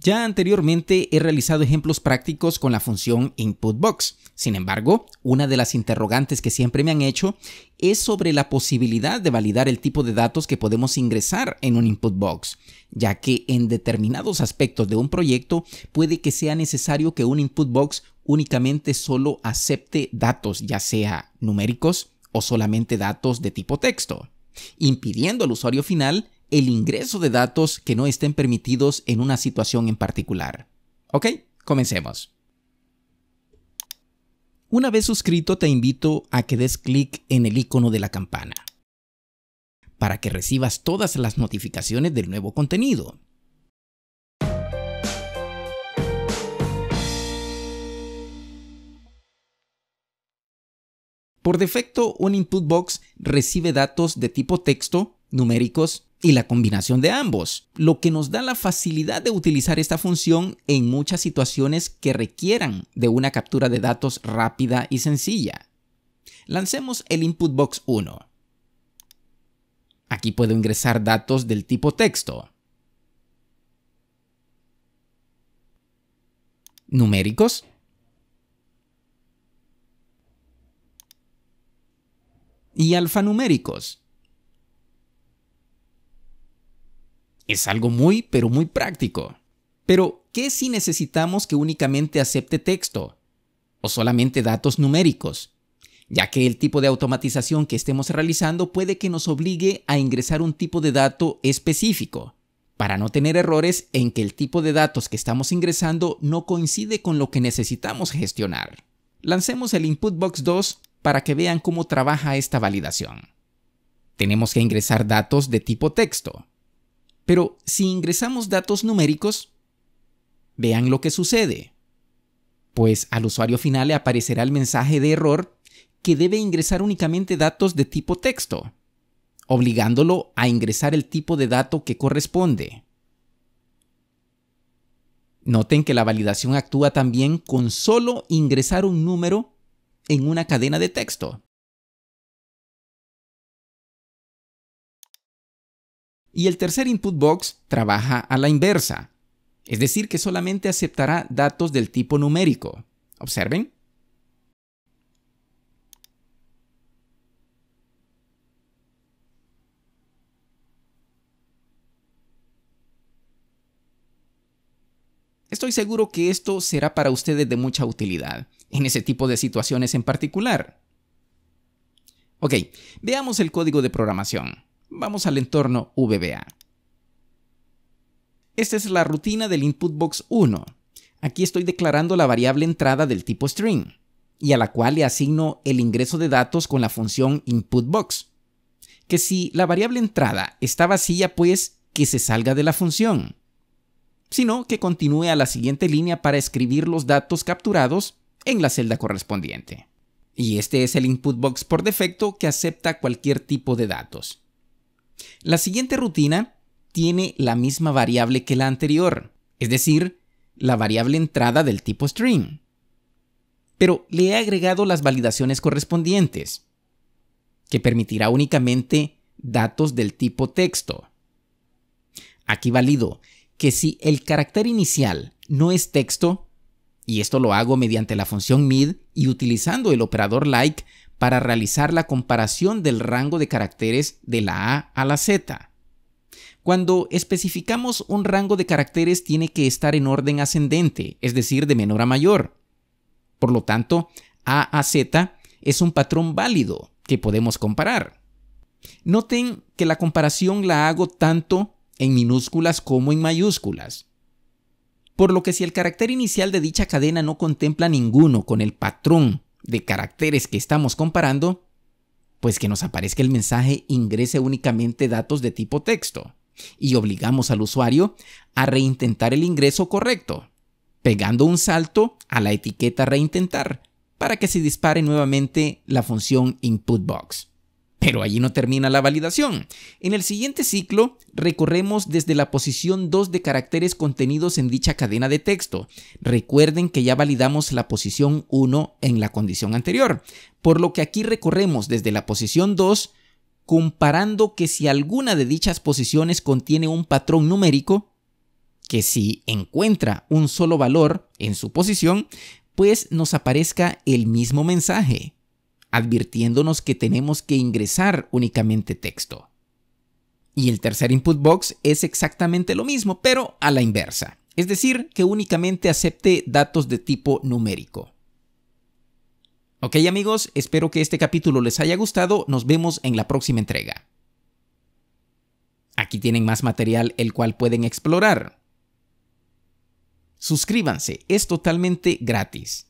Ya anteriormente he realizado ejemplos prácticos con la función inputBox. Sin embargo, una de las interrogantes que siempre me han hecho es sobre la posibilidad de validar el tipo de datos que podemos ingresar en un inputBox, ya que en determinados aspectos de un proyecto puede que sea necesario que un inputBox únicamente solo acepte datos, ya sea numéricos o solamente datos de tipo texto, impidiendo al usuario final el ingreso de datos que no estén permitidos en una situación en particular. ¿Ok? Comencemos. Una vez suscrito te invito a que des clic en el icono de la campana para que recibas todas las notificaciones del nuevo contenido. Por defecto, un input box recibe datos de tipo texto, numéricos, y la combinación de ambos, lo que nos da la facilidad de utilizar esta función en muchas situaciones que requieran de una captura de datos rápida y sencilla. Lancemos el input box 1. Aquí puedo ingresar datos del tipo texto, numéricos, y alfanuméricos. Es algo muy, pero muy práctico. Pero, ¿qué si necesitamos que únicamente acepte texto? ¿O solamente datos numéricos? Ya que el tipo de automatización que estemos realizando puede que nos obligue a ingresar un tipo de dato específico, para no tener errores en que el tipo de datos que estamos ingresando no coincide con lo que necesitamos gestionar. Lancemos el Input Box 2 para que vean cómo trabaja esta validación. Tenemos que ingresar datos de tipo texto, pero si ingresamos datos numéricos, vean lo que sucede. Pues al usuario final le aparecerá el mensaje de error que debe ingresar únicamente datos de tipo texto, obligándolo a ingresar el tipo de dato que corresponde. Noten que la validación actúa también con solo ingresar un número en una cadena de texto. Y el tercer input box trabaja a la inversa, es decir, que solamente aceptará datos del tipo numérico. Observen. Estoy seguro que esto será para ustedes de mucha utilidad, en ese tipo de situaciones en particular. Ok, veamos el código de programación. Vamos al entorno VBA. Esta es la rutina del input box 1. Aquí estoy declarando la variable entrada del tipo string y a la cual le asigno el ingreso de datos con la función inputBox. Que si la variable entrada está vacía, pues que se salga de la función, sino que continúe a la siguiente línea para escribir los datos capturados en la celda correspondiente. Y este es el inputBox por defecto que acepta cualquier tipo de datos. La siguiente rutina tiene la misma variable que la anterior, es decir, la variable entrada del tipo string. Pero le he agregado las validaciones correspondientes, que permitirá únicamente datos del tipo texto. Aquí valido que si el carácter inicial no es texto, y esto lo hago mediante la función mid y utilizando el operador like para realizar la comparación del rango de caracteres de la A a la Z. Cuando especificamos un rango de caracteres tiene que estar en orden ascendente, es decir, de menor a mayor. Por lo tanto, A a Z es un patrón válido que podemos comparar. Noten que la comparación la hago tanto en minúsculas como en mayúsculas. Por lo que si el carácter inicial de dicha cadena no contempla ninguno con el patrón de caracteres que estamos comparando, pues que nos aparezca el mensaje ingrese únicamente datos de tipo texto y obligamos al usuario a reintentar el ingreso correcto, pegando un salto a la etiqueta reintentar para que se dispare nuevamente la función input box. Pero allí no termina la validación. En el siguiente ciclo recorremos desde la posición 2 de caracteres contenidos en dicha cadena de texto. Recuerden que ya validamos la posición 1 en la condición anterior, por lo que aquí recorremos desde la posición 2 comparando que si alguna de dichas posiciones contiene un patrón numérico, que si encuentra un solo valor en su posición, pues nos aparezca el mismo mensaje, advirtiéndonos que tenemos que ingresar únicamente texto. Y el tercer input box es exactamente lo mismo, pero a la inversa, es decir, que únicamente acepte datos de tipo numérico. Ok amigos, espero que este capítulo les haya gustado, nos vemos en la próxima entrega. Aquí tienen más material el cual pueden explorar. Suscríbanse, es totalmente gratis.